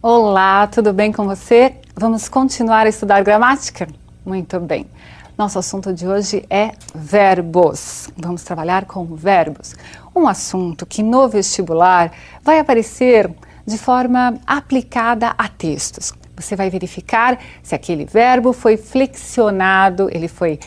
Olá, tudo bem com você? Vamos continuar a estudar gramática? Muito bem. Nosso assunto de hoje é verbos. Vamos trabalhar com verbos. Um assunto que no vestibular vai aparecer de forma aplicada a textos. Você vai verificar se aquele verbo foi flexionado, ele foi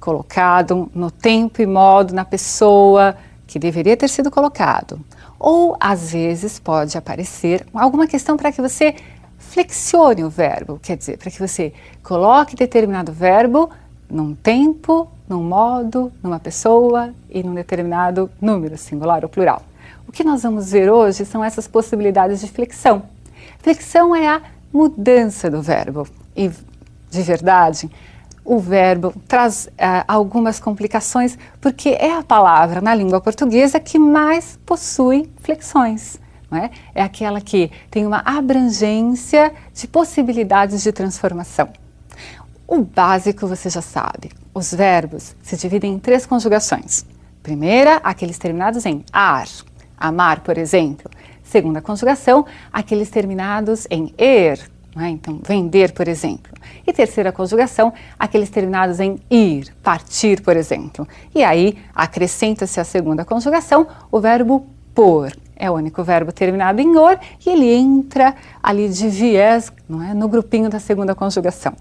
colocado no tempo e modo, na pessoa que deveria ter sido colocado. Ou às vezes pode aparecer alguma questão para que você flexione o verbo, quer dizer, para que você coloque determinado verbo num tempo, num modo, numa pessoa e num determinado número, singular ou plural. O que nós vamos ver hoje são essas possibilidades de flexão. Flexão é a mudança do verbo. E, de verdade, o verbo traz eh, algumas complicações, porque é a palavra na língua portuguesa que mais possui flexões. É? é? aquela que tem uma abrangência de possibilidades de transformação. O básico você já sabe. Os verbos se dividem em três conjugações. Primeira, aqueles terminados em ar, amar, por exemplo. Segunda conjugação, aqueles terminados em er, né? Então, vender, por exemplo. E terceira conjugação, aqueles terminados em ir, partir, por exemplo. E aí, acrescenta-se a segunda conjugação, o verbo por. É o único verbo terminado em or e ele entra ali de viés não é? no grupinho da segunda conjugação.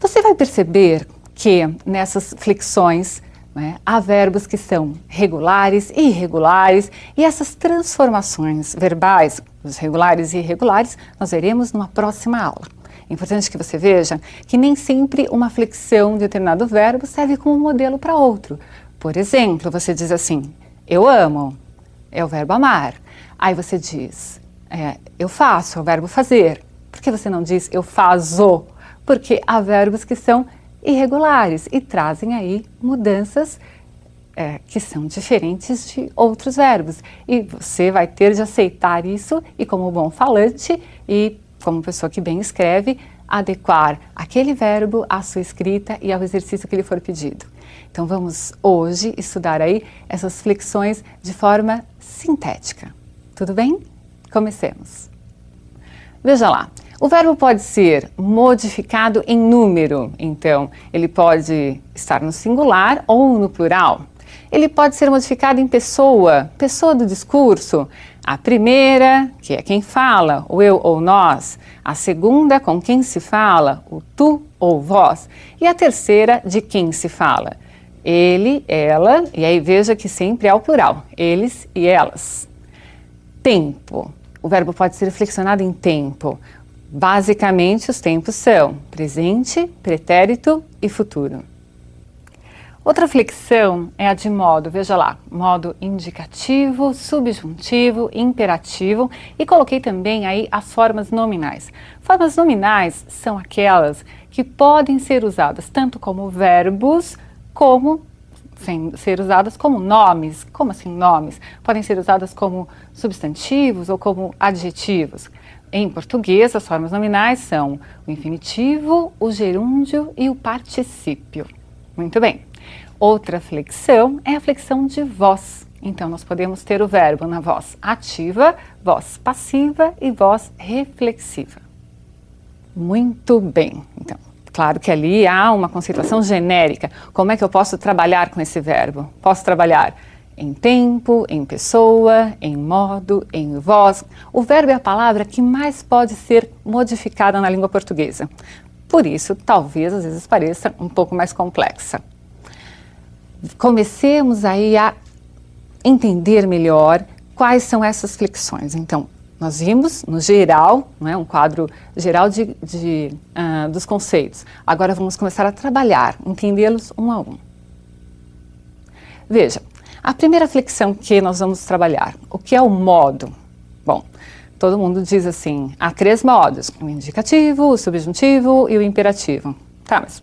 Você vai perceber que nessas flexões é? há verbos que são regulares e irregulares e essas transformações verbais os regulares e irregulares, nós veremos numa próxima aula. É importante que você veja que nem sempre uma flexão de determinado verbo serve como modelo para outro. Por exemplo, você diz assim, eu amo, é o verbo amar. Aí você diz, é, eu faço, é o verbo fazer. Por que você não diz eu faço? Porque há verbos que são irregulares e trazem aí mudanças é, que são diferentes de outros verbos. E você vai ter de aceitar isso e, como bom falante e como pessoa que bem escreve, adequar aquele verbo à sua escrita e ao exercício que lhe for pedido. Então vamos hoje estudar aí essas flexões de forma sintética. Tudo bem? Comecemos. Veja lá, o verbo pode ser modificado em número, então ele pode estar no singular ou no plural ele pode ser modificado em pessoa, pessoa do discurso. A primeira, que é quem fala, o eu ou nós. A segunda, com quem se fala, o tu ou vós. E a terceira, de quem se fala. Ele, ela, e aí veja que sempre é o plural, eles e elas. Tempo. O verbo pode ser flexionado em tempo. Basicamente, os tempos são presente, pretérito e futuro. Outra flexão é a de modo, veja lá, modo indicativo, subjuntivo, imperativo e coloquei também aí as formas nominais. Formas nominais são aquelas que podem ser usadas tanto como verbos como sem ser usadas como nomes. Como assim nomes? Podem ser usadas como substantivos ou como adjetivos. Em português, as formas nominais são o infinitivo, o gerúndio e o particípio. Muito bem. Outra flexão é a flexão de voz. Então, nós podemos ter o verbo na voz ativa, voz passiva e voz reflexiva. Muito bem. Então, claro que ali há uma conceituação genérica. Como é que eu posso trabalhar com esse verbo? Posso trabalhar em tempo, em pessoa, em modo, em voz. O verbo é a palavra que mais pode ser modificada na língua portuguesa. Por isso, talvez às vezes pareça um pouco mais complexa comecemos aí a entender melhor quais são essas flexões. Então, nós vimos no geral, não é um quadro geral de, de uh, dos conceitos. Agora vamos começar a trabalhar, entendê-los um a um. Veja, a primeira flexão que nós vamos trabalhar, o que é o modo? Bom, todo mundo diz assim, há três modos, o indicativo, o subjuntivo e o imperativo. Tá, mas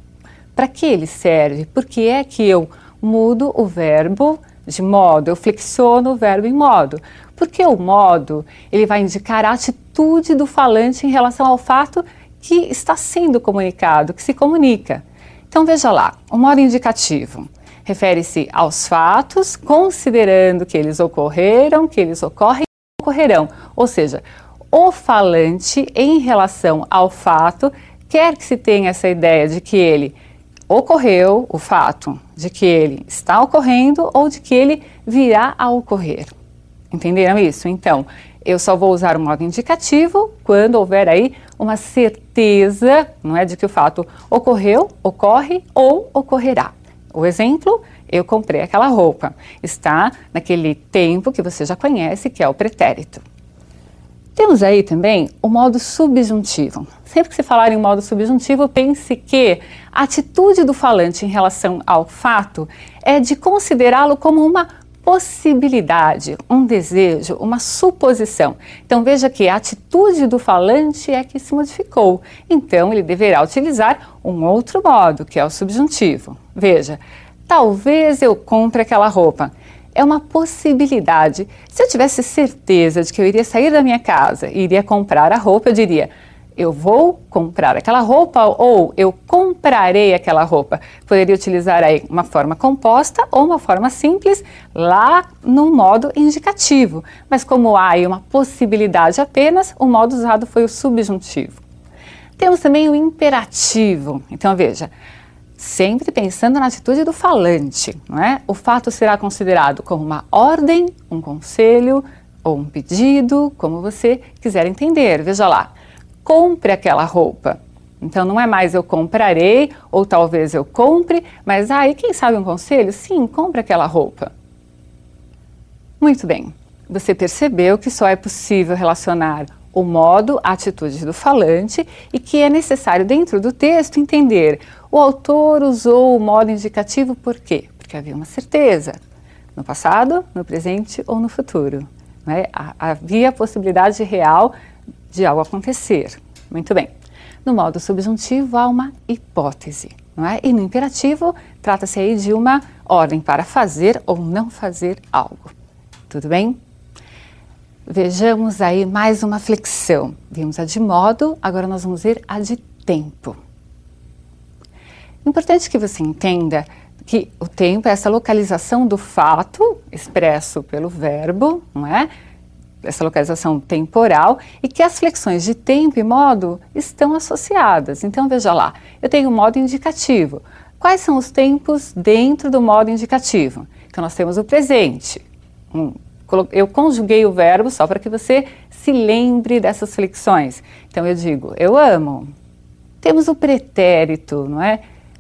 para que ele serve? Por que é que eu mudo o verbo de modo, eu flexiono o verbo em modo. Porque o modo, ele vai indicar a atitude do falante em relação ao fato que está sendo comunicado, que se comunica. Então veja lá, o modo indicativo refere-se aos fatos, considerando que eles ocorreram, que eles ocorrem e ocorrerão. Ou seja, o falante em relação ao fato quer que se tenha essa ideia de que ele ocorreu o fato, de que ele está ocorrendo ou de que ele virá a ocorrer. Entenderam isso? Então, eu só vou usar o modo indicativo quando houver aí uma certeza, não é de que o fato ocorreu, ocorre ou ocorrerá. O exemplo, eu comprei aquela roupa. Está naquele tempo que você já conhece, que é o pretérito. Temos aí também o modo subjuntivo. Sempre que se falar em modo subjuntivo, pense que a atitude do falante em relação ao fato é de considerá-lo como uma possibilidade, um desejo, uma suposição. Então veja que a atitude do falante é que se modificou. Então ele deverá utilizar um outro modo, que é o subjuntivo. Veja, talvez eu compre aquela roupa é uma possibilidade. Se eu tivesse certeza de que eu iria sair da minha casa e iria comprar a roupa, eu diria: eu vou comprar aquela roupa ou eu comprarei aquela roupa. Poderia utilizar aí uma forma composta ou uma forma simples lá no modo indicativo. Mas como há aí uma possibilidade apenas, o modo usado foi o subjuntivo. Temos também o imperativo. Então veja, sempre pensando na atitude do falante. Não é? O fato será considerado como uma ordem, um conselho ou um pedido, como você quiser entender. Veja lá, compre aquela roupa. Então não é mais eu comprarei ou talvez eu compre, mas aí ah, quem sabe um conselho? Sim, compre aquela roupa. Muito bem. Você percebeu que só é possível relacionar o modo, a atitude do falante e que é necessário, dentro do texto, entender o autor usou o modo indicativo por quê? Porque havia uma certeza no passado, no presente ou no futuro. Né? Havia a possibilidade real de algo acontecer. Muito bem. No modo subjuntivo há uma hipótese, não é? E no imperativo trata-se aí de uma ordem para fazer ou não fazer algo. Tudo bem? Vejamos aí mais uma flexão. Vimos a de modo, agora nós vamos ver a de tempo. Importante que você entenda que o tempo é essa localização do fato expresso pelo verbo, não é? Essa localização temporal e que as flexões de tempo e modo estão associadas. Então veja lá, eu tenho o modo indicativo. Quais são os tempos dentro do modo indicativo? Então nós temos o presente, um eu conjuguei o verbo só para que você se lembre dessas flexões. Então eu digo, eu amo. Temos o pretérito, não é?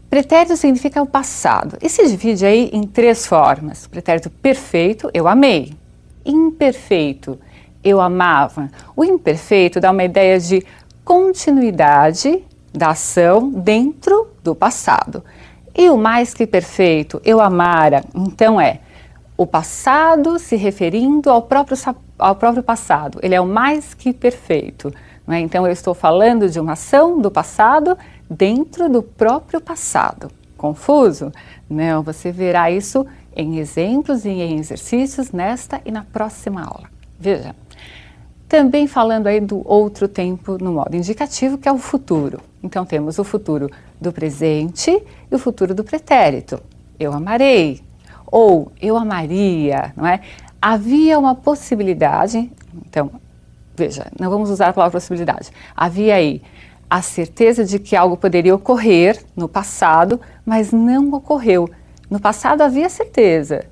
Pretérito significa o passado. E se divide aí em três formas. Pretérito perfeito, eu amei. Imperfeito, eu amava. O imperfeito dá uma ideia de continuidade da ação dentro do passado. E o mais que perfeito, eu amara. Então é o passado se referindo ao próprio, ao próprio passado. Ele é o mais que perfeito. É? Então, eu estou falando de uma ação do passado dentro do próprio passado. Confuso? Não, você verá isso em exemplos e em exercícios nesta e na próxima aula. Veja, também falando aí do outro tempo no modo indicativo, que é o futuro. Então, temos o futuro do presente e o futuro do pretérito. Eu amarei, ou eu amaria, não é? Havia uma possibilidade, então, veja, não vamos usar a palavra possibilidade. Havia aí a certeza de que algo poderia ocorrer no passado, mas não ocorreu. No passado havia certeza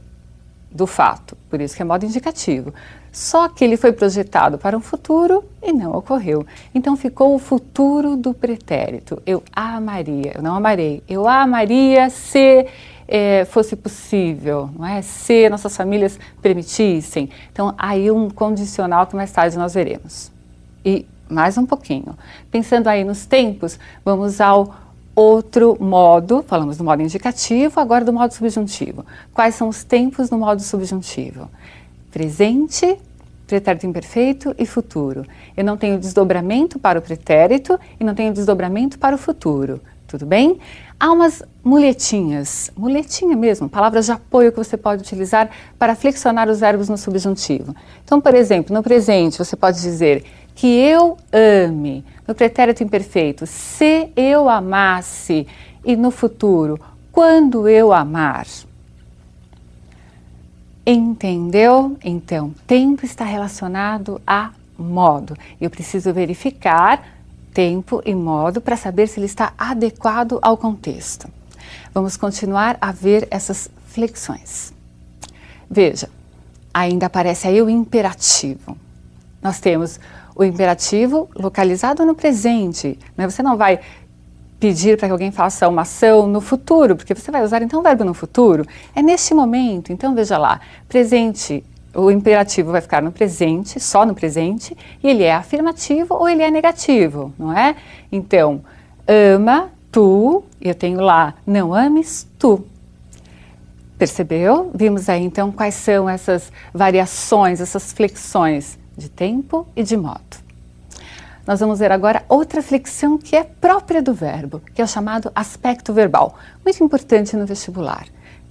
do fato, por isso que é modo indicativo. Só que ele foi projetado para um futuro e não ocorreu. Então ficou o futuro do pretérito. Eu amaria, eu não amarei. Eu amaria se é, fosse possível, não é? se nossas famílias permitissem. Então, aí um condicional que mais tarde nós veremos. E mais um pouquinho. Pensando aí nos tempos, vamos ao outro modo, falamos do modo indicativo, agora do modo subjuntivo. Quais são os tempos no modo subjuntivo? Presente, pretérito imperfeito e futuro. Eu não tenho desdobramento para o pretérito e não tenho desdobramento para o futuro tudo bem? Há umas muletinhas, muletinha mesmo, palavras de apoio que você pode utilizar para flexionar os verbos no subjuntivo. Então, por exemplo, no presente você pode dizer que eu ame, no pretérito imperfeito, se eu amasse, e no futuro, quando eu amar. Entendeu? Então, tempo está relacionado a modo. Eu preciso verificar tempo e modo para saber se ele está adequado ao contexto. Vamos continuar a ver essas flexões. Veja, ainda aparece aí o imperativo. Nós temos o imperativo localizado no presente. Né? Você não vai pedir para que alguém faça uma ação no futuro, porque você vai usar então o verbo no futuro. É neste momento. Então veja lá, presente o imperativo vai ficar no presente, só no presente, e ele é afirmativo ou ele é negativo, não é? Então, ama tu, eu tenho lá, não ames tu. Percebeu? Vimos aí então quais são essas variações, essas flexões de tempo e de modo. Nós vamos ver agora outra flexão que é própria do verbo, que é o chamado aspecto verbal, muito importante no vestibular.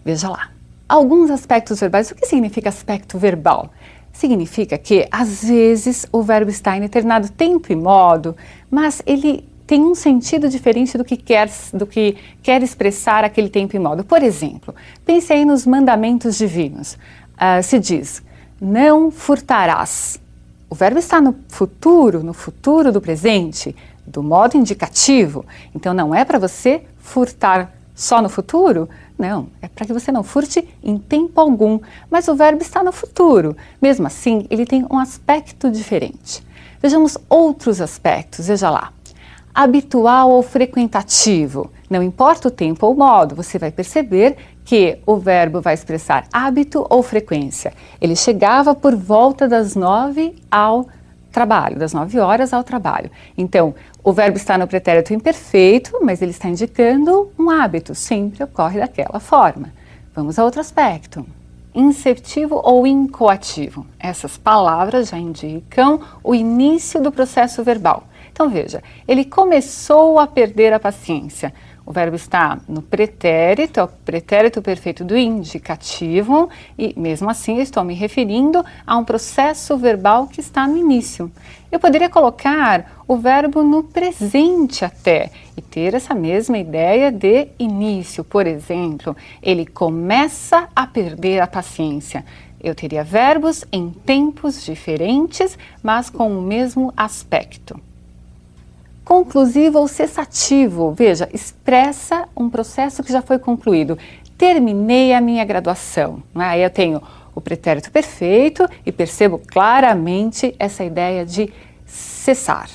Veja lá alguns aspectos verbais. O que significa aspecto verbal? Significa que, às vezes, o verbo está em determinado tempo e modo, mas ele tem um sentido diferente do que quer, do que quer expressar aquele tempo e modo. Por exemplo, pense aí nos mandamentos divinos. Uh, se diz, não furtarás. O verbo está no futuro, no futuro do presente, do modo indicativo. Então, não é para você furtar só no futuro? Não, é para que você não furte em tempo algum, mas o verbo está no futuro. Mesmo assim, ele tem um aspecto diferente. Vejamos outros aspectos, veja lá. Habitual ou frequentativo, não importa o tempo ou o modo, você vai perceber que o verbo vai expressar hábito ou frequência. Ele chegava por volta das nove ao trabalho, das 9 horas ao trabalho. Então, o verbo está no pretérito imperfeito, mas ele está indicando um hábito, sempre ocorre daquela forma. Vamos a outro aspecto. Inceptivo ou incoativo. Essas palavras já indicam o início do processo verbal. Então veja, ele começou a perder a paciência. O verbo está no pretérito, é o pretérito perfeito do indicativo, e mesmo assim estou me referindo a um processo verbal que está no início. Eu poderia colocar o verbo no presente até e ter essa mesma ideia de início. Por exemplo, ele começa a perder a paciência. Eu teria verbos em tempos diferentes, mas com o mesmo aspecto conclusivo ou cessativo. Veja, expressa um processo que já foi concluído. Terminei a minha graduação. Né? Aí eu tenho o pretérito perfeito e percebo claramente essa ideia de cessar.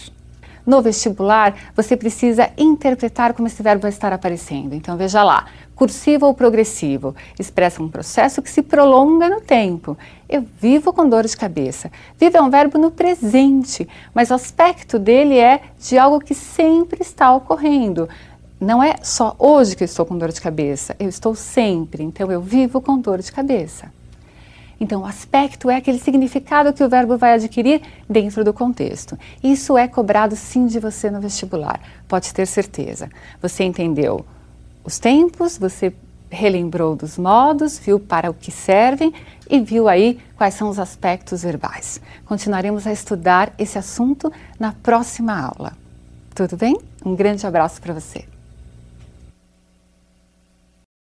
No vestibular, você precisa interpretar como esse verbo vai estar aparecendo. Então, veja lá: cursivo ou progressivo expressa um processo que se prolonga no tempo. Eu vivo com dor de cabeça. Vivo é um verbo no presente, mas o aspecto dele é de algo que sempre está ocorrendo. Não é só hoje que eu estou com dor de cabeça, eu estou sempre, então eu vivo com dor de cabeça. Então, o aspecto é aquele significado que o verbo vai adquirir dentro do contexto. Isso é cobrado sim de você no vestibular, pode ter certeza. Você entendeu os tempos, você relembrou dos modos, viu para o que servem e viu aí quais são os aspectos verbais. Continuaremos a estudar esse assunto na próxima aula. Tudo bem? Um grande abraço para você.